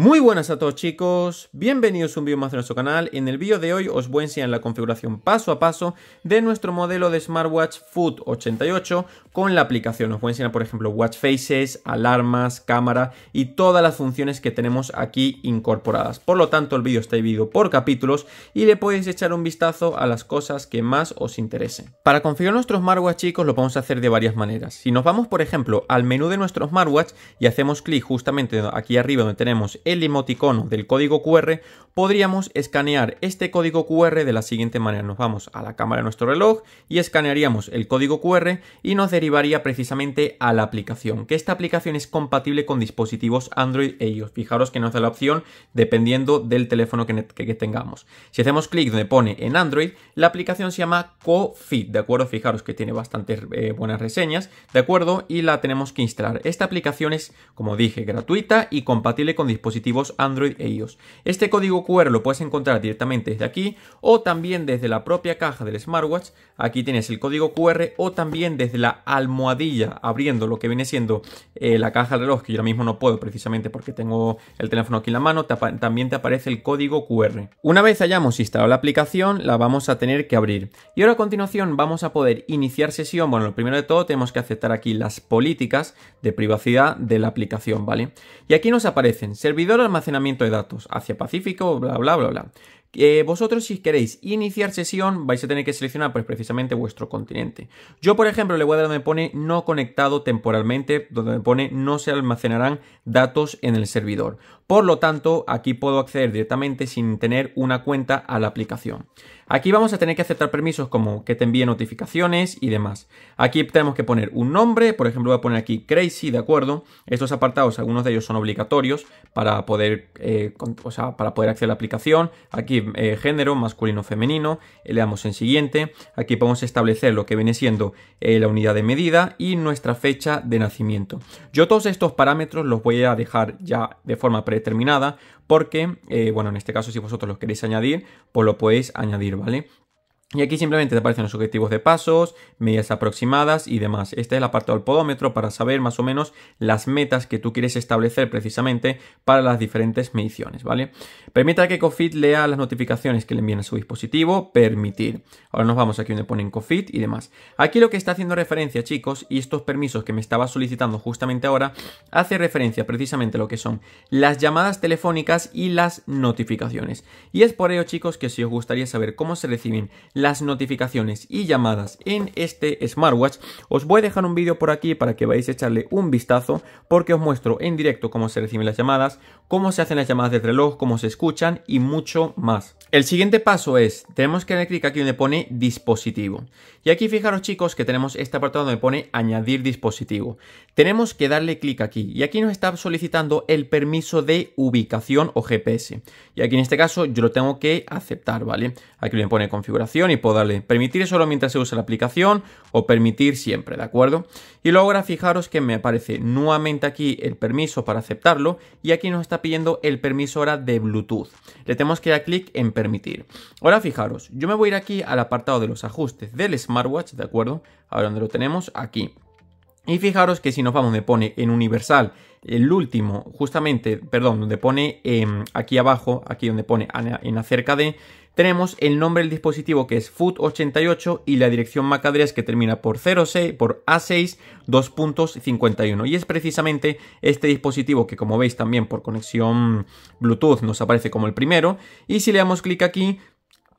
Muy buenas a todos chicos, bienvenidos un vídeo más a nuestro canal. En el vídeo de hoy os voy a enseñar la configuración paso a paso de nuestro modelo de smartwatch Foot 88 con la aplicación. Os voy a enseñar por ejemplo watch faces, alarmas, cámara y todas las funciones que tenemos aquí incorporadas. Por lo tanto el vídeo está dividido por capítulos y le podéis echar un vistazo a las cosas que más os interesen. Para configurar nuestro smartwatch chicos lo podemos hacer de varias maneras. Si nos vamos por ejemplo al menú de nuestro smartwatch y hacemos clic justamente aquí arriba donde tenemos el emoticono del código QR, podríamos escanear este código QR de la siguiente manera. Nos vamos a la cámara de nuestro reloj y escanearíamos el código QR y nos derivaría precisamente a la aplicación, que esta aplicación es compatible con dispositivos Android e iOS. Fijaros que nos da la opción dependiendo del teléfono que, tengamos. Si hacemos clic donde pone en Android, la aplicación se llama CoFit, ¿de acuerdo? Fijaros que tiene bastantes eh, buenas reseñas, ¿de acuerdo? Y la tenemos que instalar. Esta aplicación es, como dije, gratuita y compatible con dispositivos Android e iOS. Este código QR lo puedes encontrar directamente desde aquí o también desde la propia caja del smartwatch. Aquí tienes el código QR o también desde la almohadilla abriendo lo que viene siendo eh, la caja de reloj, que yo ahora mismo no puedo precisamente porque tengo el teléfono aquí en la mano, también te aparece el código QR. Una vez hayamos instalado la aplicación, la vamos a tener que abrir. Y ahora a continuación vamos a poder iniciar sesión. Bueno, lo primero de todo tenemos que aceptar aquí las políticas de privacidad de la aplicación, ¿vale? Y aquí nos aparecen servicios servidor almacenamiento de datos hacia Pacífico, bla, bla, bla, bla. Eh, vosotros si queréis iniciar sesión vais a tener que seleccionar pues precisamente vuestro continente. Yo por ejemplo le voy a dar donde pone no conectado temporalmente, donde me pone no se almacenarán datos en el servidor. Por lo tanto aquí puedo acceder directamente sin tener una cuenta a la aplicación. Aquí vamos a tener que aceptar permisos como que te envíe notificaciones y demás. Aquí tenemos que poner un nombre, por ejemplo voy a poner aquí Crazy, ¿de acuerdo? Estos apartados, algunos de ellos son obligatorios para poder, eh, para poder acceder a la aplicación. Aquí eh, género, masculino, femenino, eh, le damos en siguiente. Aquí podemos establecer lo que viene siendo la unidad de medida y nuestra fecha de nacimiento. Yo todos estos parámetros los voy a dejar ya de forma predeterminada porque, bueno, en este caso si vosotros los queréis añadir, pues lo podéis añadir, ¿vale? Y aquí simplemente te aparecen los objetivos de pasos, medidas aproximadas y demás. Esta es la parte del podómetro para saber más o menos las metas que tú quieres establecer precisamente para las diferentes mediciones, ¿vale? Permita que Cofit lea las notificaciones que le envíen a su dispositivo, permitir. Ahora nos vamos aquí donde ponen Cofit y demás. Aquí lo que está haciendo referencia, chicos, y estos permisos que me estaba solicitando justamente ahora, hace referencia precisamente a lo que son las llamadas telefónicas y las notificaciones. Y es por ello, chicos, que si os gustaría saber cómo se reciben las notificaciones y llamadas en este smartwatch, os voy a dejar un vídeo por aquí para que vais a echarle un vistazo porque os muestro en directo cómo se reciben las llamadas, cómo se hacen las llamadas de reloj, cómo se escuchan y mucho más. El siguiente paso es, tenemos que darle clic aquí donde pone dispositivo. Y aquí fijaros chicos que tenemos este apartado donde pone añadir dispositivo. Tenemos que darle clic aquí y aquí nos está solicitando el permiso de ubicación o GPS. Y aquí en este caso yo lo tengo que aceptar, ¿vale? Aquí le pone configuración y y darle permitir solo mientras se usa la aplicación o permitir siempre, ¿de acuerdo? Y luego ahora fijaros que me aparece nuevamente aquí el permiso para aceptarlo y aquí nos está pidiendo el permiso ahora de Bluetooth. Le tenemos que dar clic en permitir. Ahora fijaros, yo me voy a ir aquí al apartado de los ajustes del smartwatch, ¿de acuerdo? Ahora donde lo tenemos, aquí. Y fijaros que si nos vamos me pone en universal el último, justamente, perdón, donde pone em, aquí abajo, aquí donde pone en acerca de, tenemos el nombre del dispositivo que es FUT88 y la dirección MAC address que termina por, 06, por A6 2.51. Y es precisamente este dispositivo que como veis también por conexión Bluetooth nos aparece como el primero. Y si le damos clic aquí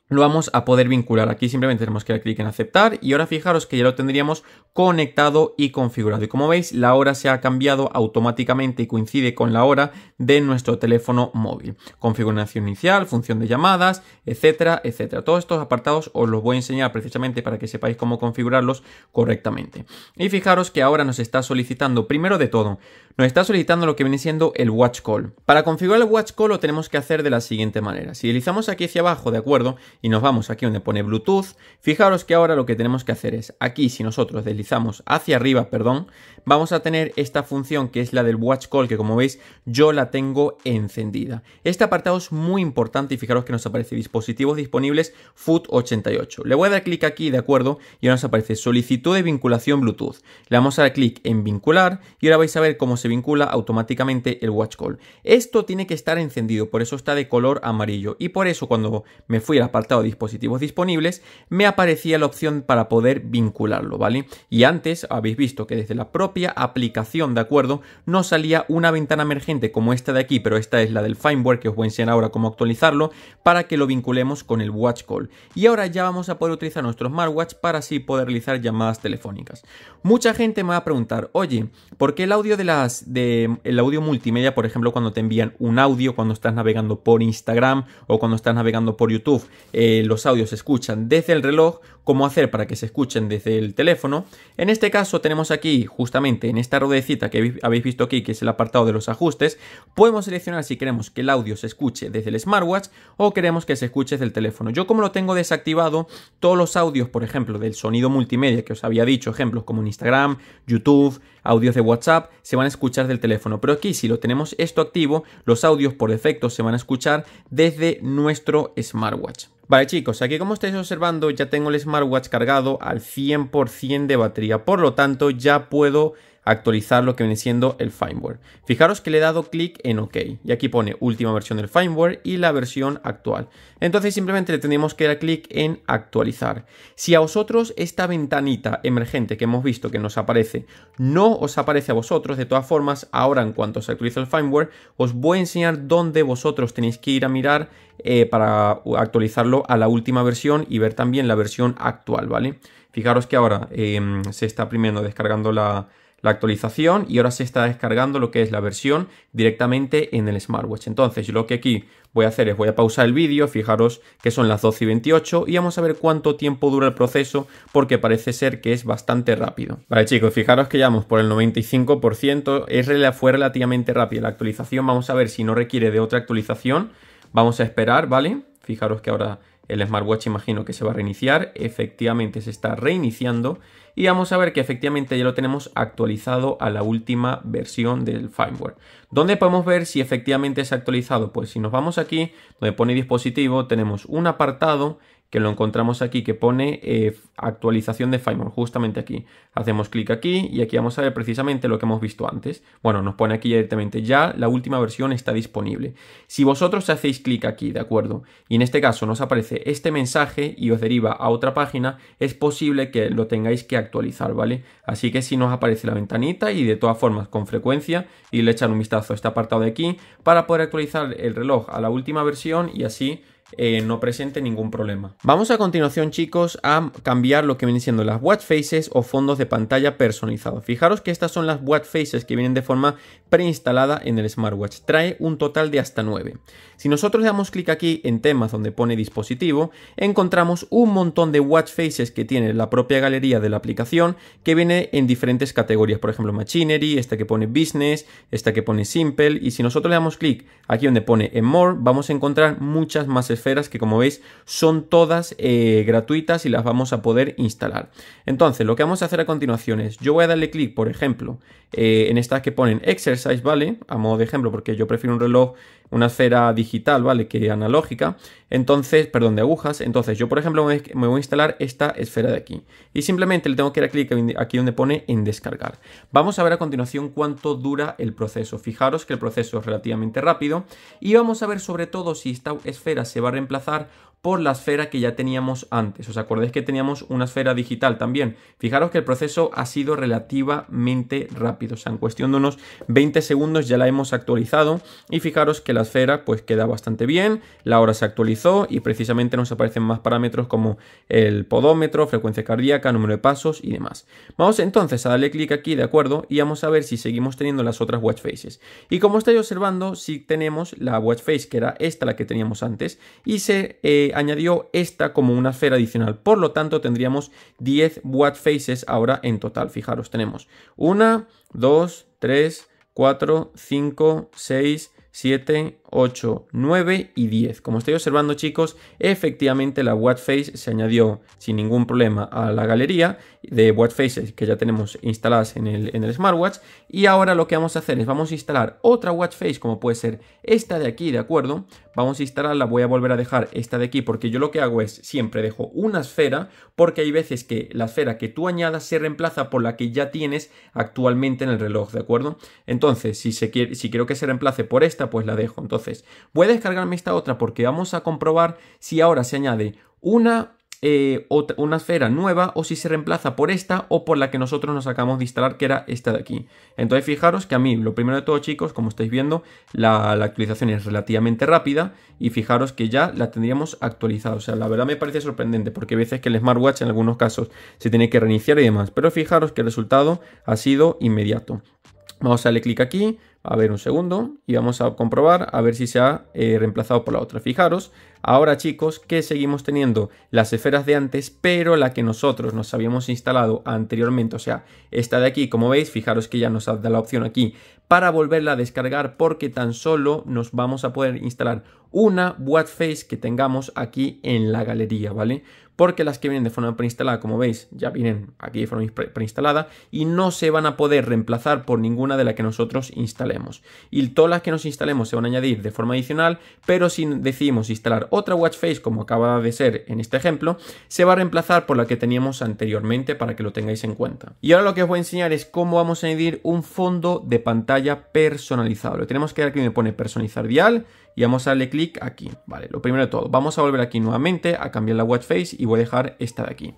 lo vamos a poder vincular. Aquí simplemente tenemos que dar clic en aceptar y ahora fijaros que ya lo tendríamos conectado y configurado. Y como veis, la hora se ha cambiado automáticamente y coincide con la hora de nuestro teléfono móvil. Configuración inicial, función de llamadas, etcétera, etcétera. Todos estos apartados os los voy a enseñar precisamente para que sepáis cómo configurarlos correctamente. Y fijaros que ahora nos está solicitando, primero de todo, nos está solicitando lo que viene siendo el watch call. Para configurar el watch call lo tenemos que hacer de la siguiente manera. Si deslizamos aquí hacia abajo, de acuerdo, y nos vamos aquí donde pone Bluetooth, fijaros que ahora lo que tenemos que hacer es aquí si nosotros deslizamos hacia arriba, perdón, vamos a tener esta función que es la del watch call, que como veis yo la tengo encendida. Este apartado es muy importante y fijaros que nos aparece dispositivos disponibles foot 88. Le voy a dar clic aquí, de acuerdo, y nos aparece solicitud de vinculación Bluetooth. Le vamos a dar clic en vincular y ahora vais a ver cómo se vincula automáticamente el watch call. Esto tiene que estar encendido, por eso está de color amarillo y por eso cuando me fui al apartado dispositivos disponibles me aparecía la opción para poder vincularlo, ¿vale? Y antes habéis visto que desde la propia aplicación, ¿de acuerdo? no salía una ventana emergente como esta de aquí, pero esta es la del firmware que os voy a enseñar ahora cómo actualizarlo, para que lo vinculemos con el watch call. Y ahora ya vamos a poder utilizar nuestro smartwatch para así poder realizar llamadas telefónicas. Mucha gente me va a preguntar, oye, porque el audio de las, de, el audio multimedia, por ejemplo, cuando te envían un audio, cuando estás navegando por Instagram o cuando estás navegando por YouTube, eh, los audios se escuchan desde el reloj? ¿Cómo hacer para que se escuchen desde el teléfono? En este caso tenemos aquí justamente en esta ruedecita que habéis visto aquí, que es el apartado de los ajustes, podemos seleccionar si queremos que el audio se escuche desde el smartwatch o queremos que se escuche desde el teléfono. Yo como lo tengo desactivado, todos los audios, por ejemplo, del sonido multimedia que os había dicho, ejemplos como en Instagram, YouTube, audios de WhatsApp, se van a escuchar del teléfono. Pero aquí, si lo tenemos esto activo, los audios por defecto se van a escuchar desde nuestro smartwatch. Vale chicos, aquí como estáis observando ya tengo el smartwatch cargado al 100% de batería, por lo tanto ya puedo actualizar lo que viene siendo el firmware. Fijaros que le he dado clic en OK y aquí pone última versión del firmware y la versión actual. Entonces simplemente le tenemos que dar clic en actualizar. Si a vosotros esta ventanita emergente que hemos visto que nos aparece no os aparece a vosotros, de todas formas ahora en cuanto se actualiza el firmware os voy a enseñar dónde vosotros tenéis que ir a mirar eh, para actualizarlo a la última versión y ver también la versión actual, ¿vale? Fijaros que ahora em, se está primero descargando la, la actualización y ahora se está descargando lo que es la versión directamente en el smartwatch. Entonces, lo que aquí voy a hacer es voy a pausar el vídeo, fijaros que son las 12 y 28 y vamos a ver cuánto tiempo dura el proceso porque parece ser que es bastante rápido. Vale chicos, fijaros que ya vamos por el 95%, es, fue relativamente rápida la actualización, vamos a ver si no requiere de otra actualización, vamos a esperar, ¿vale? Fijaros que ahora el smartwatch imagino que se va a reiniciar, efectivamente se está reiniciando y vamos a ver que efectivamente ya lo tenemos actualizado a la última versión del firmware. ¿Dónde podemos ver si efectivamente se ha actualizado? Pues si nos vamos aquí, donde pone dispositivo, tenemos un apartado que lo encontramos aquí, que pone eh, actualización de Fimon, justamente aquí. Hacemos clic aquí y aquí vamos a ver precisamente lo que hemos visto antes. Bueno, nos pone aquí directamente ya, la última versión está disponible. Si vosotros hacéis clic aquí, ¿de acuerdo? Y en este caso nos aparece este mensaje y os deriva a otra página, es posible que lo tengáis que actualizar, ¿vale? Así que si nos aparece la ventanita y de todas formas con frecuencia y le echan un vistazo a este apartado de aquí para poder actualizar el reloj a la última versión y así eh, no presente ningún problema. Vamos a continuación chicos a cambiar lo que vienen siendo las watch faces o fondos de pantalla personalizados. Fijaros que estas son las watch faces que vienen de forma preinstalada en el smartwatch. Trae un total de hasta 9. Si nosotros le damos clic aquí en temas donde pone dispositivo, encontramos un montón de watch faces que tiene la propia galería de la aplicación que viene en diferentes categorías. Por ejemplo, Machinery, esta que pone Business, esta que pone Simple. Y si nosotros le damos clic aquí donde pone en More, vamos a encontrar muchas más esferas que como veis son todas eh, gratuitas y las vamos a poder instalar. Entonces lo que vamos a hacer a continuación es, yo voy a darle clic por ejemplo eh, en estas que ponen Exercise vale, a modo de ejemplo porque yo prefiero un reloj una esfera digital, ¿vale? Que analógica, entonces, perdón, de agujas. Entonces, yo, por ejemplo, me voy a instalar esta esfera de aquí. Y simplemente le tengo que dar clic aquí donde pone en descargar. Vamos a ver a continuación cuánto dura el proceso. Fijaros que el proceso es relativamente rápido y vamos a ver sobre todo si esta esfera se va a reemplazar por la esfera que ya teníamos antes. ¿Os acordáis que teníamos una esfera digital también? Fijaros que el proceso ha sido relativamente rápido. O sea, en cuestión de unos 20 segundos ya la hemos actualizado. Y fijaros que la esfera pues queda bastante bien. La hora se actualizó y precisamente nos aparecen más parámetros como el podómetro, frecuencia cardíaca, número de pasos y demás. Vamos entonces a darle clic aquí, ¿de acuerdo? Y vamos a ver si seguimos teniendo las otras watch faces. Y como estáis observando, si sí tenemos la watch face que era esta la que teníamos antes y se... Eh, añadió esta como una esfera adicional. Por lo tanto, tendríamos 10 watt faces ahora en total. Fijaros, tenemos 1, 2, 3, 4, 5, 6, 7, 8, 9 y 10. Como estoy observando chicos, efectivamente la watch Face se añadió sin ningún problema a la galería de Watt Faces que ya tenemos instaladas en el, smartwatch y ahora lo que vamos a hacer es vamos a instalar otra watch Face como puede ser esta de aquí, ¿de acuerdo? vamos a instalarla, voy a volver a dejar esta de aquí porque yo lo que hago es siempre dejo una esfera porque hay veces que la esfera que tú añadas se reemplaza por la que ya tienes actualmente en el reloj, ¿de acuerdo? Entonces, si, si quiero que se reemplace por esta, pues la dejo. Entonces, voy a descargarme esta otra porque vamos a comprobar si ahora se añade una eh, una esfera nueva o si se reemplaza por esta o por la que nosotros nos acabamos de instalar, que era esta de aquí. Entonces fijaros que a mí, lo primero de todo chicos, como estáis viendo, la, actualización es relativamente rápida y fijaros que ya la tendríamos actualizada. O sea, la verdad me parece sorprendente porque a veces que el smartwatch en algunos casos se tiene que reiniciar y demás. Pero fijaros que el resultado ha sido inmediato. Vamos a darle clic aquí, a ver un segundo, y vamos a comprobar a ver si se ha eh, reemplazado por la otra. Fijaros, Ahora chicos, que seguimos teniendo las esferas de antes, pero la que nosotros nos habíamos instalado anteriormente, o sea, esta de aquí, como veis, fijaros que ya nos da la opción aquí para volverla a descargar porque tan solo nos vamos a poder instalar una watch face que tengamos aquí en la galería, ¿vale? Porque las que vienen de forma preinstalada, como veis, ya vienen aquí de forma preinstalada y no se van a poder reemplazar por ninguna de las que nosotros instalemos. Y todas las que nos instalemos se van a añadir de forma adicional, pero si decidimos instalar otra watch face como acaba de ser en este ejemplo, se va a reemplazar por la que teníamos anteriormente para que lo tengáis en cuenta. Y ahora lo que os voy a enseñar es cómo vamos a añadir un fondo de pantalla personalizado. Lo tenemos que dar aquí me pone personalizar dial y vamos a darle clic aquí. Vale, lo primero de todo, vamos a volver aquí nuevamente a cambiar la web face y voy a dejar esta de aquí.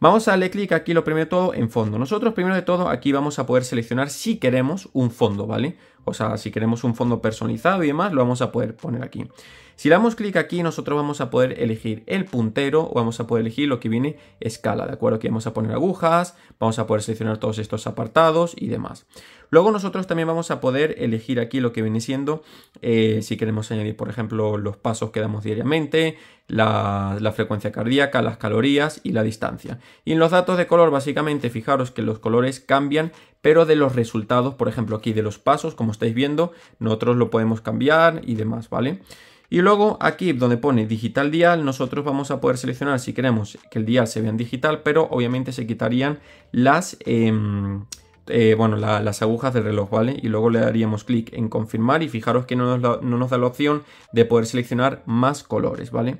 Vamos a darle clic aquí lo primero de todo en fondo. Nosotros primero de todo aquí vamos a poder seleccionar si queremos un fondo, ¿vale? O sea, si queremos un fondo personalizado y demás, lo vamos a poder poner aquí. Si damos clic aquí, nosotros vamos a poder elegir el puntero o vamos a poder elegir lo que viene escala, ¿de acuerdo? que vamos a poner agujas, vamos a poder seleccionar todos estos apartados y demás. Luego nosotros también vamos a poder elegir aquí lo que viene siendo, eh, si queremos añadir, por ejemplo, los pasos que damos diariamente, la frecuencia cardíaca, las calorías y la distancia. Y en los datos de color, básicamente, fijaros que los colores cambian, pero de los resultados, por ejemplo, aquí de los pasos, como estáis viendo, nosotros lo podemos cambiar y demás, ¿vale? Y luego aquí donde pone digital dial, nosotros vamos a poder seleccionar si queremos que el dial se vea en digital, pero obviamente se quitarían las, em, eh, bueno, las agujas del reloj, ¿vale? Y luego le daríamos clic en confirmar y fijaros que no nos, no nos da la opción de poder seleccionar más colores, ¿vale?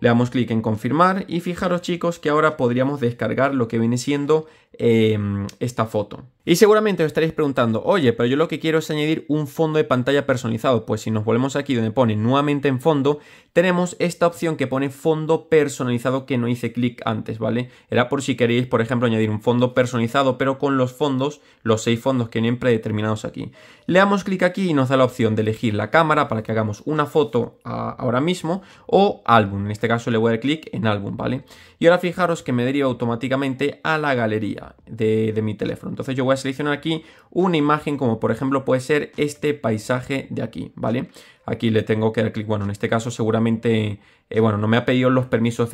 Le damos clic en confirmar y fijaros chicos que ahora podríamos descargar lo que viene siendo Em, esta foto. Y seguramente os estaréis preguntando, oye, pero yo lo que quiero es añadir un fondo de pantalla personalizado. Pues si nos volvemos aquí donde pone nuevamente en fondo, tenemos esta opción que pone fondo personalizado que no hice clic antes, ¿vale? Era por si queréis, por ejemplo, añadir un fondo personalizado, pero con los fondos, los seis fondos que vienen predeterminados aquí. Le damos clic aquí y nos da la opción de elegir la cámara para que hagamos una foto ahora mismo o álbum. En este caso le voy a dar clic en álbum, ¿vale? Y ahora fijaros que me deriva automáticamente a la galería de, de mi teléfono. Entonces yo voy a seleccionar aquí una imagen como por ejemplo puede ser este paisaje de aquí, ¿vale? Aquí le tengo que dar clic, bueno, en este caso seguramente eh, bueno, no me ha pedido los permisos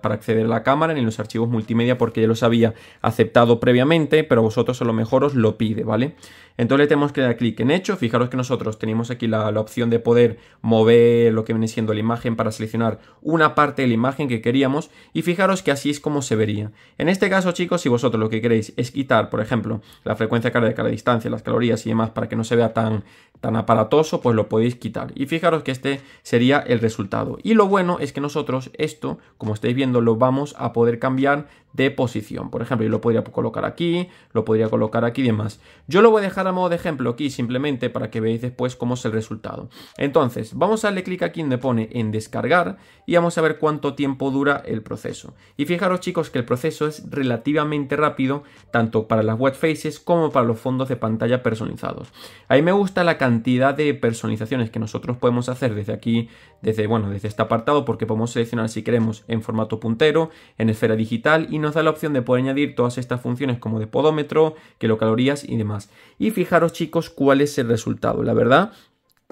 para acceder a la cámara ni los archivos multimedia porque ya los había aceptado previamente, pero vosotros a lo mejor os lo pide, ¿vale? Entonces le tenemos que dar clic en hecho. Fijaros que nosotros tenemos aquí la, opción de poder mover lo que viene siendo la imagen para seleccionar una parte de la imagen que queríamos y fijaros que así es como se vería. En este caso, chicos, si vosotros lo que queréis es quitar, por ejemplo, la frecuencia cardíaca, la distancia, las calorías y demás para que no se vea tan, tan aparatoso, pues lo podéis quitar. Y fijaros que este sería el resultado. Y lo bueno es que nosotros esto, como estáis viendo, lo vamos a poder cambiar de posición. Por ejemplo, yo lo podría colocar aquí, lo podría colocar aquí y demás. Yo lo voy a dejar a modo de ejemplo aquí simplemente para que veáis después cómo es el resultado. Entonces, vamos a darle clic aquí donde pone en descargar y vamos a ver cuánto tiempo dura el proceso. Y fijaros chicos que el proceso es relativamente rápido tanto para las webfaces faces como para los fondos de pantalla personalizados. A mí me gusta la cantidad de personalizaciones que nosotros podemos hacer desde aquí, desde, bueno, desde este apartado porque podemos seleccionar si queremos en formato puntero, en esfera digital y nos da la opción de poder añadir todas estas funciones como de podómetro, kilocalorías y demás. Y fijaros chicos cuál es el resultado. La verdad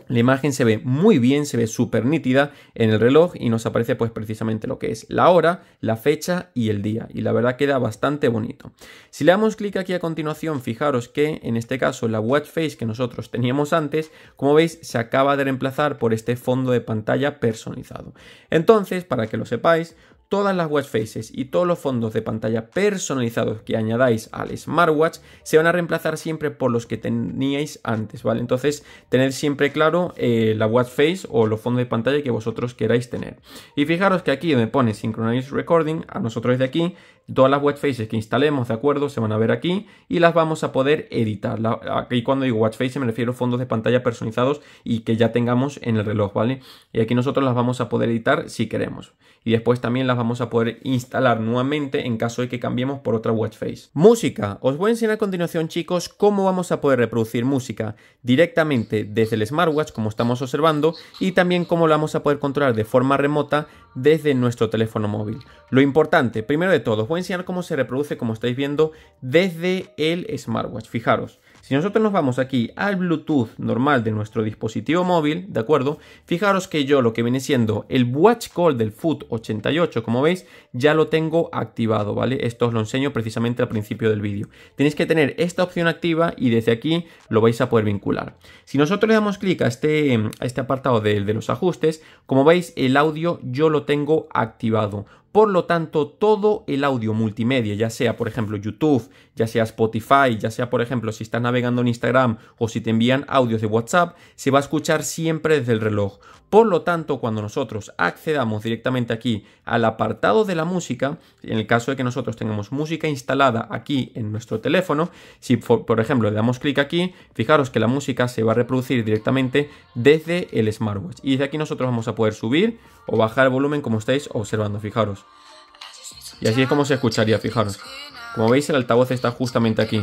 la imagen se ve muy bien, se ve súper nítida en el reloj y nos aparece pues precisamente lo que es la hora, la fecha y el día. Y la verdad queda bastante bonito. Si le damos clic aquí a continuación, fijaros que en este caso la watch face que nosotros teníamos antes, como veis, se acaba de reemplazar por este fondo de pantalla personalizado. Entonces, para que lo sepáis, todas las watch faces y todos los fondos de pantalla personalizados que añadáis al smartwatch se van a reemplazar siempre por los que teníais antes, ¿vale? Entonces, tener siempre claro eh, la watch face o los fondos de pantalla que vosotros queráis tener. Y fijaros que aquí donde pone Synchronize Recording, a nosotros de aquí, todas las watch faces que instalemos, ¿de acuerdo? Se van a ver aquí y las vamos a poder editar. Aquí cuando digo watch face me refiero a fondos de pantalla personalizados y que ya tengamos en el reloj, ¿vale? Y aquí nosotros las vamos a poder editar si queremos. Y después también las vamos a poder instalar nuevamente en caso de que cambiemos por otra watch face. Música. Os voy a enseñar a continuación chicos cómo vamos a poder reproducir música directamente desde el smartwatch como estamos observando y también cómo la vamos a poder controlar de forma remota desde nuestro teléfono móvil. Lo importante, primero de todo, os voy a enseñar cómo se reproduce como estáis viendo desde el smartwatch. Fijaros. Si nosotros nos vamos aquí al Bluetooth normal de nuestro dispositivo móvil, ¿de acuerdo? Fijaros que yo lo que viene siendo el Watch Call del Foot 88, como veis, ya lo tengo activado, ¿vale? Esto os lo enseño precisamente al principio del vídeo. Tenéis que tener esta opción activa y desde aquí lo vais a poder vincular. Si nosotros le damos clic a este, a este apartado de los ajustes, como veis, el audio yo lo tengo activado. Por lo tanto, todo el audio multimedia, ya sea por ejemplo YouTube, ya sea Spotify, ya sea por ejemplo si estás navegando en Instagram o si te envían audios de WhatsApp, se va a escuchar siempre desde el reloj. Por lo tanto, cuando nosotros accedamos directamente aquí al apartado de la música, en el caso de que nosotros tengamos música instalada aquí en nuestro teléfono, si por ejemplo le damos clic aquí, fijaros que la música se va a reproducir directamente desde el smartwatch. Y desde aquí nosotros vamos a poder subir o bajar el volumen como estáis observando, fijaros. Y así es como se escucharía, fijaros. Como veis, el altavoz está justamente aquí.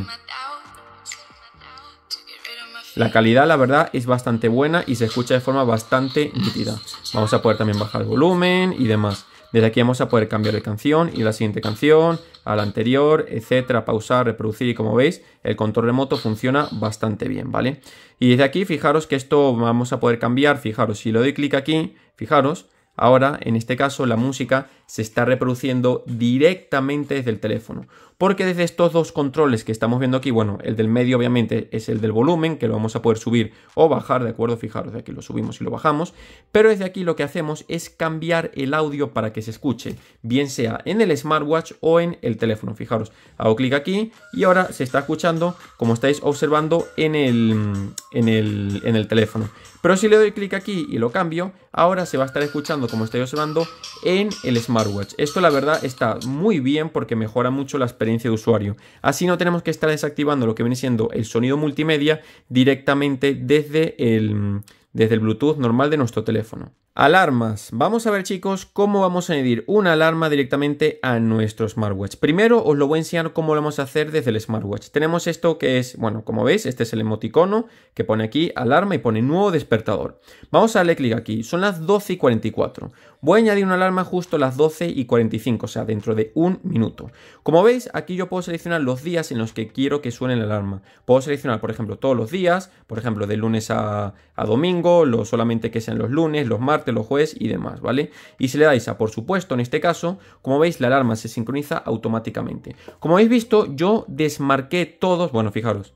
La calidad, la verdad, es bastante buena y se escucha de forma bastante nítida. Vamos a poder también bajar el volumen y demás. Desde aquí vamos a poder cambiar de canción y la siguiente canción, a la anterior, etcétera, pausar, reproducir y como veis, el control remoto funciona bastante bien, ¿vale? Y desde aquí, fijaros que esto vamos a poder cambiar, fijaros, si le doy clic aquí, fijaros, ahora en este caso la música se está reproduciendo directamente desde el teléfono. Porque desde estos dos controles que estamos viendo aquí, bueno, el del medio obviamente es el del volumen, que lo vamos a poder subir o bajar, ¿de acuerdo? Fijaros, aquí lo subimos y lo bajamos. Pero desde aquí lo que hacemos es cambiar el audio para que se escuche, bien sea en el smartwatch o en el teléfono. Fijaros, hago clic aquí y ahora se está escuchando, como estáis observando, en el, en el, en el teléfono. Pero si le doy clic aquí y lo cambio, ahora se va a estar escuchando, como estáis observando, en el smartwatch esto la verdad está muy bien porque mejora mucho la experiencia de usuario. Así no tenemos que estar desactivando lo que viene siendo el sonido multimedia directamente desde el, desde el Bluetooth normal de nuestro teléfono. Alarmas. Vamos a ver chicos cómo vamos a añadir una alarma directamente a nuestro smartwatch. Primero os lo voy a enseñar cómo lo vamos a hacer desde el smartwatch. Tenemos esto que es, bueno, como veis, este es el emoticono que pone aquí alarma y pone nuevo despertador. Vamos a darle clic aquí. Son las 12 y 44. Voy a añadir una alarma justo a las 12 y 45, o sea, dentro de un minuto. Como veis, aquí yo puedo seleccionar los días en los que quiero que suene la alarma. Puedo seleccionar, por ejemplo, todos los días, por ejemplo, de lunes a, domingo, lo, solamente que sean los lunes, los martes, los jueves y demás, ¿vale? Y si le dais a por supuesto, en este caso, como veis, la alarma se sincroniza automáticamente. Como habéis visto, yo desmarqué todos, bueno, fijaros,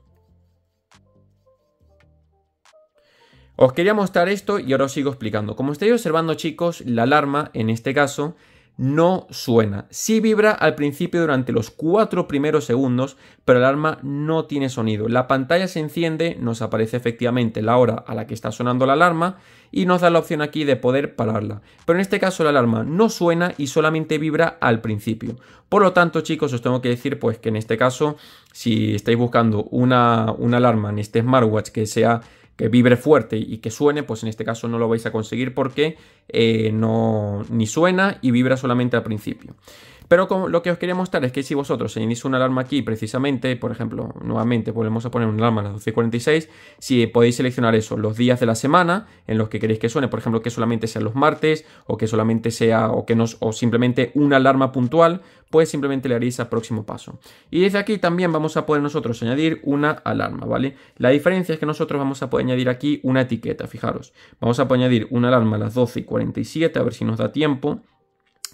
Os quería mostrar esto y ahora os sigo explicando. Como estáis observando chicos, la alarma en este caso no suena. Sí vibra al principio durante los cuatro primeros segundos, pero la alarma no tiene sonido. La pantalla se enciende, nos aparece efectivamente la hora a la que está sonando la alarma y nos da la opción aquí de poder pararla. Pero en este caso la alarma no suena y solamente vibra al principio. Por lo tanto, chicos, os tengo que decir pues que en este caso, si estáis buscando una, una alarma en este smartwatch que sea que vibre fuerte y que suene, pues en este caso no lo vais a conseguir porque eh, no ni suena y vibra solamente al principio. Pero lo que os quería mostrar es que si vosotros se una alarma aquí precisamente, por ejemplo, nuevamente pues volvemos a poner una alarma a las 12.46, si podéis seleccionar eso, los días de la semana en los que queréis que suene, por ejemplo, que solamente sean los martes o que solamente sea o que nos o simplemente una alarma puntual, pues simplemente le haréis al próximo paso. Y desde aquí también vamos a poder nosotros añadir una alarma, ¿vale? La diferencia es que nosotros vamos a poder añadir aquí una etiqueta, fijaros. Vamos a poder añadir una alarma a las 12.47, a ver si nos da tiempo.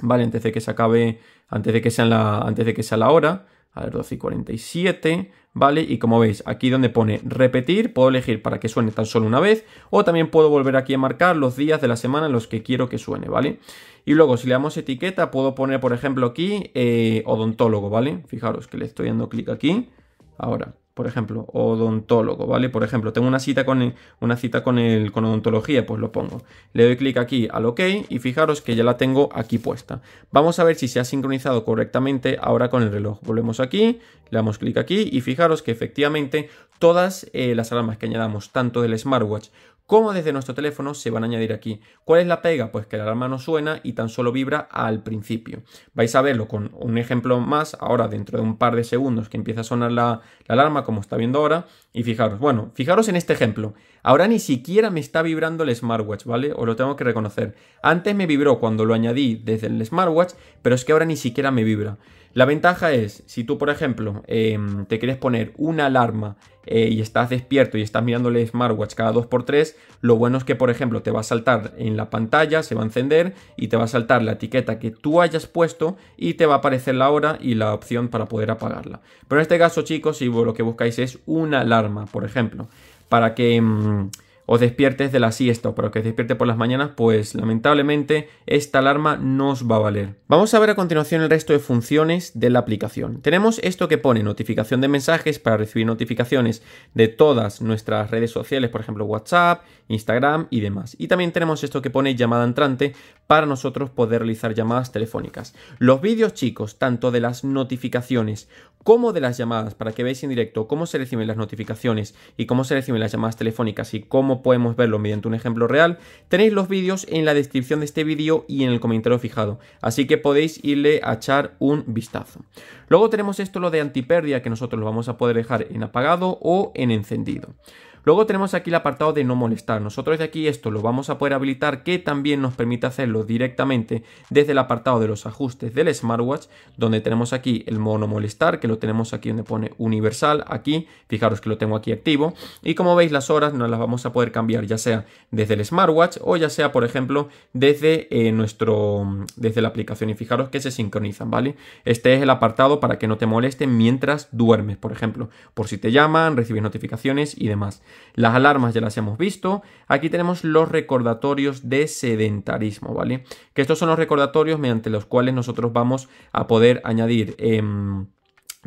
¿vale? Antes de que se acabe, antes de que sea la, antes de que sea la hora, a ver, 12 y 47, ¿vale? Y como veis, aquí donde pone repetir, puedo elegir para que suene tan solo una vez, o también puedo volver aquí a marcar los días de la semana en los que quiero que suene, ¿vale? Y luego, si le damos etiqueta, puedo poner, por ejemplo, aquí eh, odontólogo, ¿vale? Fijaros que le estoy dando clic aquí, ahora, por ejemplo, odontólogo, ¿vale? Por ejemplo, tengo una cita con, una cita con, el, con odontología, pues lo pongo. Le doy clic aquí al OK y fijaros que ya la tengo aquí puesta. Vamos a ver si se ha sincronizado correctamente ahora con el reloj. Volvemos aquí, le damos clic aquí y fijaros que efectivamente todas eh, las alarmas que añadamos, tanto del smartwatch ¿Cómo desde nuestro teléfono se van a añadir aquí? ¿Cuál es la pega? Pues que la alarma no suena y tan solo vibra al principio. Vais a verlo con un ejemplo más ahora dentro de un par de segundos que empieza a sonar la, alarma como está viendo ahora. Y fijaros, bueno, fijaros en este ejemplo. Ahora ni siquiera me está vibrando el smartwatch, ¿vale? Os lo tengo que reconocer. Antes me vibró cuando lo añadí desde el smartwatch, pero es que ahora ni siquiera me vibra. La ventaja es, si tú, por ejemplo, em, te quieres poner una alarma eh, y estás despierto y estás mirando el smartwatch cada 2x3, lo bueno es que, por ejemplo, te va a saltar en la pantalla, se va a encender y te va a saltar la etiqueta que tú hayas puesto y te va a aparecer la hora y la opción para poder apagarla. Pero en este caso, chicos, si lo que buscáis es una alarma, por ejemplo, para que... Em, o despiertes de la siesta pero que despierte por las mañanas, pues lamentablemente esta alarma no os va a valer. Vamos a ver a continuación el resto de funciones de la aplicación. Tenemos esto que pone notificación de mensajes para recibir notificaciones de todas nuestras redes sociales, por ejemplo WhatsApp, Instagram y demás. Y también tenemos esto que pone llamada entrante para nosotros poder realizar llamadas telefónicas. Los vídeos chicos, tanto de las notificaciones como de las llamadas, para que veáis en directo cómo se reciben las notificaciones y cómo se reciben las llamadas telefónicas y cómo podemos verlo mediante un ejemplo real, tenéis los vídeos en la descripción de este vídeo y en el comentario fijado, así que podéis irle a echar un vistazo. Luego tenemos esto lo de antipérdida que nosotros lo vamos a poder dejar en apagado o en encendido. Luego tenemos aquí el apartado de no molestar. Nosotros de aquí esto lo vamos a poder habilitar que también nos permite hacerlo directamente desde el apartado de los ajustes del smartwatch donde tenemos aquí el modo no molestar que lo tenemos aquí donde pone universal aquí. Fijaros que lo tengo aquí activo y como veis las horas nos las vamos a poder cambiar ya sea desde el smartwatch o ya sea por ejemplo desde eh, nuestro desde la aplicación y fijaros que se sincronizan, ¿vale? Este es el apartado para que no te molesten mientras duermes, por ejemplo, por si te llaman, recibes notificaciones y demás. Las alarmas ya las hemos visto. Aquí tenemos los recordatorios de sedentarismo, ¿vale? Que estos son los recordatorios mediante los cuales nosotros vamos a poder añadir... Em,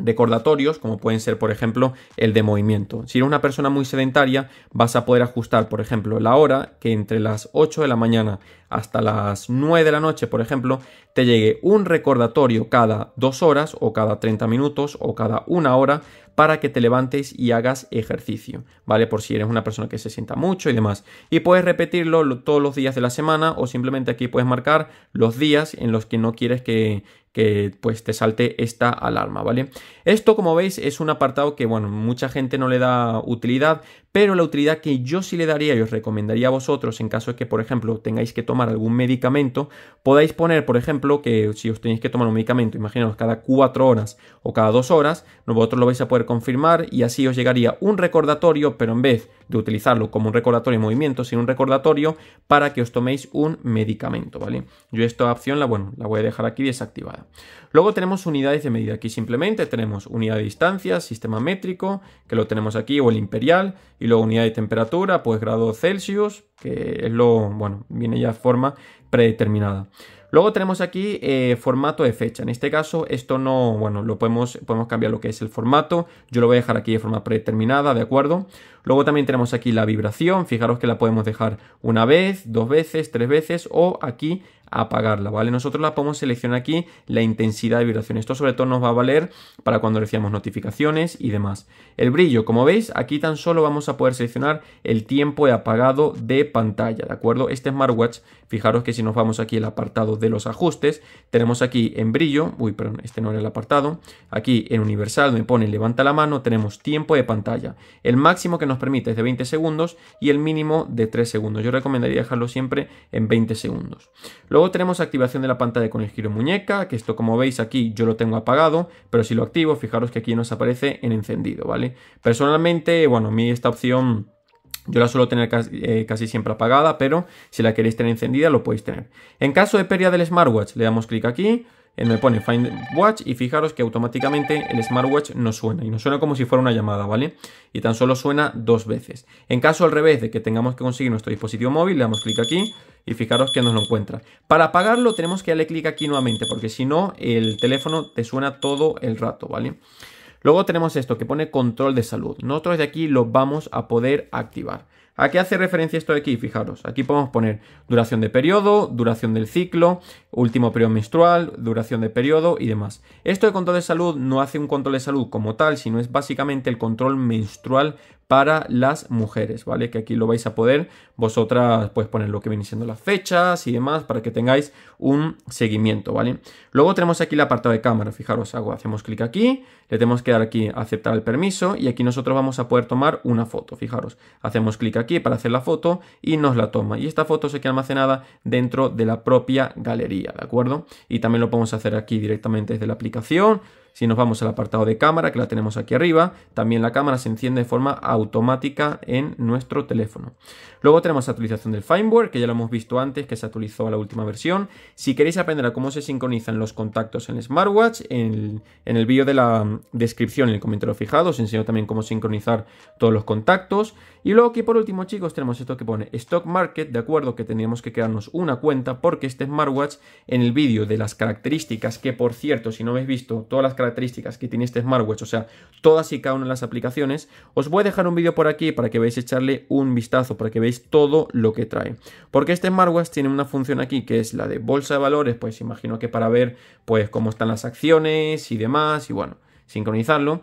recordatorios, como pueden ser, por ejemplo, el de movimiento. Si eres una persona muy sedentaria, vas a poder ajustar, por ejemplo, la hora que entre las 8 de la mañana hasta las 9 de la noche, por ejemplo, te llegue un recordatorio cada 2 horas o cada 30 minutos o cada una hora para que te levantes y hagas ejercicio, ¿vale? Por si eres una persona que se sienta mucho y demás. Y puedes repetirlo todos los días de la semana o simplemente aquí puedes marcar los días en los que no quieres que, que pues te salte esta alarma, ¿vale? Esto, como veis, es un apartado que, bueno, mucha gente no le da utilidad, pero la utilidad que yo sí le daría y os recomendaría a vosotros en caso de que, por ejemplo, tengáis que tomar algún medicamento, podáis poner, por ejemplo, que si os tenéis que tomar un medicamento, imaginaos cada cuatro horas o cada dos horas, vosotros lo vais a poder confirmar y así os llegaría un recordatorio, pero en vez de utilizarlo como un recordatorio de movimiento, sino un recordatorio para que os toméis un medicamento, ¿vale? Yo esta opción la, bueno, la voy a dejar aquí desactivada. Luego tenemos unidades de medida. Aquí simplemente tenemos unidad de distancia, sistema métrico, que lo tenemos aquí, o el imperial, y luego unidad de temperatura, pues grado Celsius, que es lo, bueno, viene ya de forma predeterminada. Luego tenemos aquí eh, formato de fecha. En este caso, esto no, bueno, lo podemos, podemos cambiar lo que es el formato. Yo lo voy a dejar aquí de forma predeterminada, ¿de acuerdo? Luego también tenemos aquí la vibración. Fijaros que la podemos dejar una vez, dos veces, tres veces o aquí apagarla, ¿vale? Nosotros la podemos seleccionar aquí la intensidad de vibración. Esto sobre todo nos va a valer para cuando recibamos notificaciones y demás. El brillo, como veis, aquí tan solo vamos a poder seleccionar el tiempo de apagado de pantalla, ¿de acuerdo? Este smartwatch, fijaros que si nos vamos aquí al apartado de los ajustes, tenemos aquí en brillo, uy, perdón, este no era el apartado, aquí en universal me pone levanta la mano, tenemos tiempo de pantalla. El máximo que nos permite es de 20 segundos y el mínimo de 3 segundos. Yo recomendaría dejarlo siempre en 20 segundos. Luego tenemos activación de la pantalla con el giro muñeca, que esto como veis aquí yo lo tengo apagado, pero si lo activo, fijaros que aquí nos aparece en encendido, ¿vale? Personalmente, bueno, a mí esta opción... Yo la suelo tener casi, eh, casi, siempre apagada, pero si la queréis tener encendida lo podéis tener. En caso de pérdida del smartwatch, le damos clic aquí, eh, me pone Find Watch y fijaros que automáticamente el smartwatch no suena y no suena como si fuera una llamada, ¿vale? Y tan solo suena dos veces. En caso al revés de que tengamos que conseguir nuestro dispositivo móvil, le damos clic aquí y fijaros que nos lo encuentra. Para apagarlo tenemos que darle clic aquí nuevamente porque si no el teléfono te suena todo el rato, ¿vale? Luego tenemos esto que pone control de salud. Nosotros de aquí lo vamos a poder activar. ¿A qué hace referencia esto de aquí? Fijaros, aquí podemos poner duración de periodo, duración del ciclo, último periodo menstrual, duración de periodo y demás. Esto de control de salud no hace un control de salud como tal, sino es básicamente el control menstrual para las mujeres, ¿vale? Que aquí lo vais a poder vosotras pues poner lo que viene siendo las fechas y demás para que tengáis un seguimiento, ¿vale? Luego tenemos aquí el apartado de cámara, fijaros, hago, hacemos clic aquí, le tenemos que dar aquí aceptar el permiso y aquí nosotros vamos a poder tomar una foto, fijaros, hacemos clic aquí para hacer la foto y nos la toma y esta foto se queda almacenada dentro de la propia galería. ¿de acuerdo? Y también lo podemos hacer aquí directamente desde la aplicación si nos vamos al apartado de cámara, que la tenemos aquí arriba, también la cámara se enciende de forma automática en nuestro teléfono. Luego tenemos la actualización del firmware, que ya lo hemos visto antes, que se actualizó a la última versión. Si queréis aprender a cómo se sincronizan los contactos en el smartwatch, en el, vídeo de la mm, descripción, en el comentario fijado, os enseño también cómo sincronizar todos los contactos. Y luego aquí por último, chicos, tenemos esto que pone Stock Market, de acuerdo que tendríamos que crearnos una cuenta porque este smartwatch en el vídeo de las características, que por cierto, si no habéis visto todas las características, características que tiene este smartwatch, o sea, todas y cada una de las aplicaciones. Os voy a dejar un vídeo por aquí para que veáis echarle un vistazo, para que veáis todo lo que trae. Porque este smartwatch tiene una función aquí que es la de bolsa de valores, pues imagino que para ver pues cómo están las acciones y demás y bueno, sincronizarlo.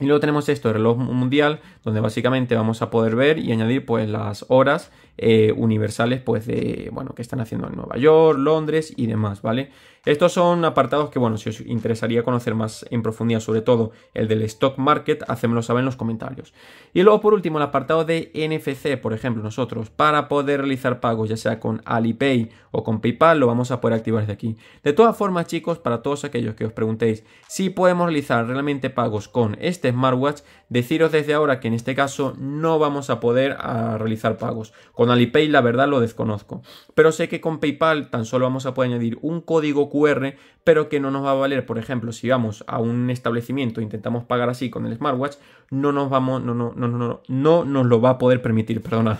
Y luego tenemos esto, reloj mundial, donde básicamente vamos a poder ver y añadir pues las horas eh, universales pues de, bueno, que están haciendo en Nueva York, Londres y demás, ¿vale? Estos son apartados que, bueno, si os interesaría conocer más en profundidad, sobre todo el del stock market, hacémoslo saber en los comentarios. Y luego, por último, el apartado de NFC, por ejemplo, nosotros, para poder realizar pagos, ya sea con Alipay o con PayPal, lo vamos a poder activar desde aquí. De todas formas, chicos, para todos aquellos que os preguntéis si podemos realizar realmente pagos con este smartwatch, deciros desde ahora que en este caso no vamos a poder realizar pagos. Con Alipay la verdad lo desconozco, pero sé que con PayPal tan solo vamos a poder añadir un código QR, pero que no nos va a valer, por ejemplo, si vamos a un establecimiento e intentamos pagar así con el smartwatch, no nos vamos no no no no no, nos lo va a poder permitir, perdonad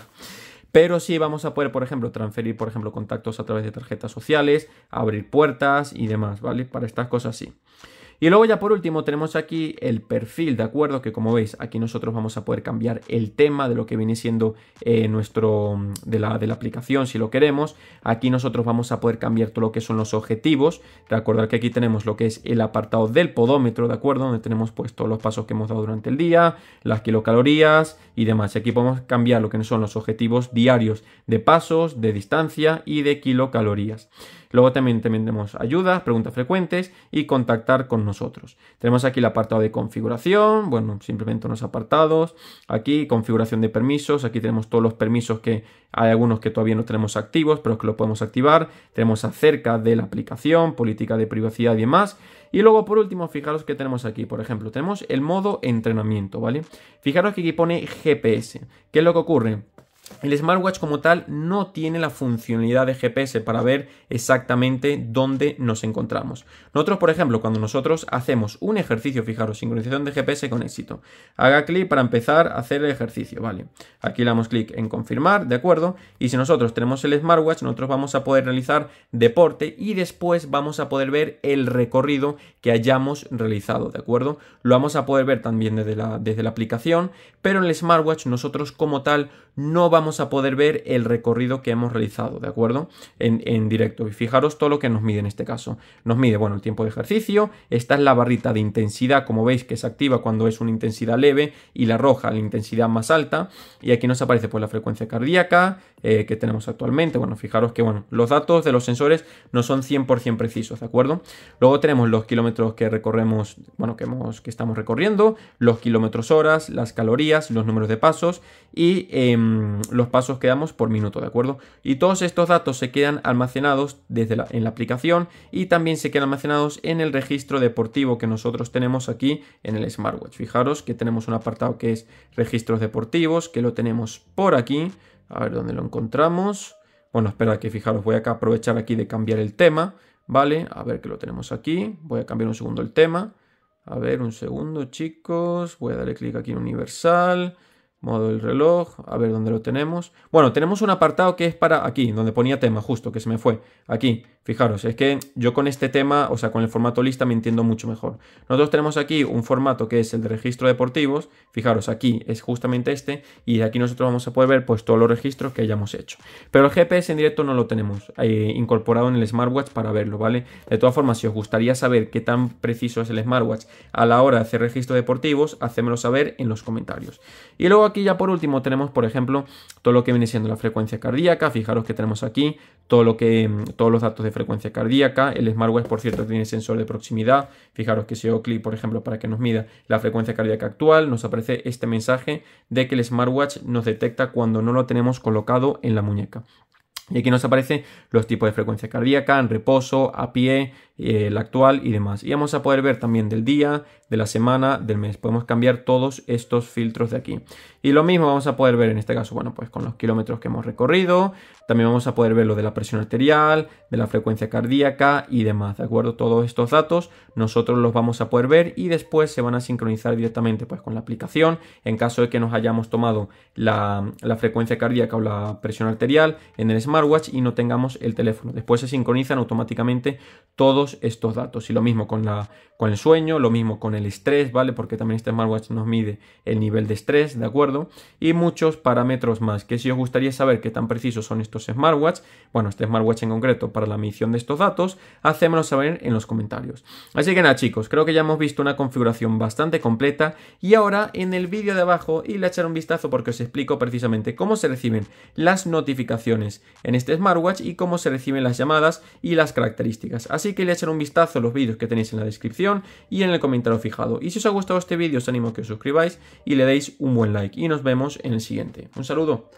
pero sí vamos a poder, por ejemplo, transferir, por ejemplo, contactos a través de tarjetas sociales, abrir puertas y demás, ¿vale? Para estas cosas sí. Y luego ya por último tenemos aquí el perfil, ¿de acuerdo? Que como veis aquí nosotros vamos a poder cambiar el tema de lo que viene siendo eh, nuestro, de la, de la aplicación si lo queremos. Aquí nosotros vamos a poder cambiar todo lo que son los objetivos. Recordar que aquí tenemos lo que es el apartado del podómetro, ¿de acuerdo? Donde tenemos puestos los pasos que hemos dado durante el día, las kilocalorías y demás. aquí podemos cambiar lo que son los objetivos diarios de pasos, de distancia y de kilocalorías. Luego también, también tenemos ayudas, preguntas frecuentes y contactar con nosotros nosotros. Tenemos aquí el apartado de configuración, bueno, simplemente unos apartados, aquí configuración de permisos, aquí tenemos todos los permisos que hay algunos que todavía no tenemos activos, pero que lo podemos activar, tenemos acerca de la aplicación, política de privacidad y demás, y luego por último, fijaros que tenemos aquí, por ejemplo, tenemos el modo entrenamiento, ¿vale? Fijaros que aquí pone GPS, ¿qué es lo que ocurre? El smartwatch como tal no tiene la funcionalidad de GPS para ver exactamente dónde nos encontramos. Nosotros, por ejemplo, cuando nosotros hacemos un ejercicio, fijaros, sincronización de GPS con éxito. Haga clic para empezar a hacer el ejercicio, ¿vale? Aquí le damos clic en confirmar, ¿de acuerdo? Y si nosotros tenemos el smartwatch, nosotros vamos a poder realizar deporte y después vamos a poder ver el recorrido que hayamos realizado, ¿de acuerdo? Lo vamos a poder ver también desde la, desde la aplicación, pero en el smartwatch nosotros como tal no vamos a poder ver el recorrido que hemos realizado, ¿de acuerdo? En, directo. Y fijaros todo lo que nos mide en este caso. Nos mide, bueno, el tiempo de ejercicio, esta es la barrita de intensidad, como veis, que se activa cuando es una intensidad leve, y la roja, la intensidad más alta, y aquí nos aparece pues la frecuencia cardíaca eh, que tenemos actualmente. Bueno, fijaros que, bueno, los datos de los sensores no son 100% precisos, ¿de acuerdo? Luego tenemos los kilómetros que recorremos, bueno, que, hemos, que estamos recorriendo, los kilómetros horas, las calorías, los números de pasos y... Em, los pasos que damos por minuto, ¿de acuerdo? Y todos estos datos se quedan almacenados desde en la aplicación y también se quedan almacenados en el registro deportivo que nosotros tenemos aquí en el smartwatch. Fijaros que tenemos un apartado que es registros deportivos, que lo tenemos por aquí. A ver dónde lo encontramos. Bueno, espera que fijaros, voy a aprovechar aquí de cambiar el tema, ¿vale? A ver que lo tenemos aquí. Voy a cambiar un segundo el tema. A ver, un segundo, chicos. Voy a darle clic aquí en universal. Modo del reloj, a ver dónde lo tenemos. Bueno, tenemos un apartado que es para aquí, donde ponía tema, justo, que se me fue. Aquí, fijaros, es que yo con este tema, o sea, con el formato lista me entiendo mucho mejor. Nosotros tenemos aquí un formato que es el de registro deportivos, fijaros, aquí es justamente este, y aquí nosotros vamos a poder ver pues todos los registros que hayamos hecho. Pero el GPS en directo no lo tenemos eh, incorporado en el smartwatch para verlo, ¿vale? De todas formas, si os gustaría saber qué tan preciso es el smartwatch a la hora de hacer registro deportivos, hacémelo saber en los comentarios. Y luego aquí ya por último tenemos, por ejemplo, todo lo que viene siendo la frecuencia cardíaca. Fijaros que tenemos aquí todo lo que, mm, todos los datos de frecuencia cardíaca. El smartwatch, por cierto, tiene sensor de proximidad. Fijaros que si clic por ejemplo, para que nos mida la frecuencia cardíaca actual, nos aparece este mensaje de que el smartwatch nos detecta cuando no lo tenemos colocado en la muñeca. Y aquí nos aparecen los tipos de frecuencia cardíaca, en reposo, a pie, el eh, actual y demás. Y vamos a poder ver también del día, de la semana, del mes. Podemos cambiar todos estos filtros de aquí. Y lo mismo vamos a poder ver en este caso, bueno, pues con los kilómetros que hemos recorrido. También vamos a poder ver lo de la presión arterial, de la frecuencia cardíaca y demás, ¿de acuerdo? Todos estos datos nosotros los vamos a poder ver y después se van a sincronizar directamente pues con la aplicación. En caso de que nos hayamos tomado la, la frecuencia cardíaca o la presión arterial en el smartwatch y no tengamos el teléfono. Después se sincronizan automáticamente todos estos datos. Y lo mismo con, la, con el sueño, lo mismo con el estrés, ¿vale? Porque también este smartwatch nos mide el nivel de estrés, ¿de acuerdo? Y muchos parámetros más, que si os gustaría saber qué tan precisos son estos smartwatch, bueno, este smartwatch en concreto para la medición de estos datos, hacémoslo saber en los comentarios. Así que nada chicos, creo que ya hemos visto una configuración bastante completa y ahora en el vídeo de abajo y le echar un vistazo porque os explico precisamente cómo se reciben las notificaciones en este smartwatch y cómo se reciben las llamadas y las características. Así que Hacer un vistazo a los vídeos que tenéis en la descripción y en el comentario fijado. Y si os ha gustado este vídeo os animo a que os suscribáis y le deis un buen like y nos vemos en el siguiente. Un saludo.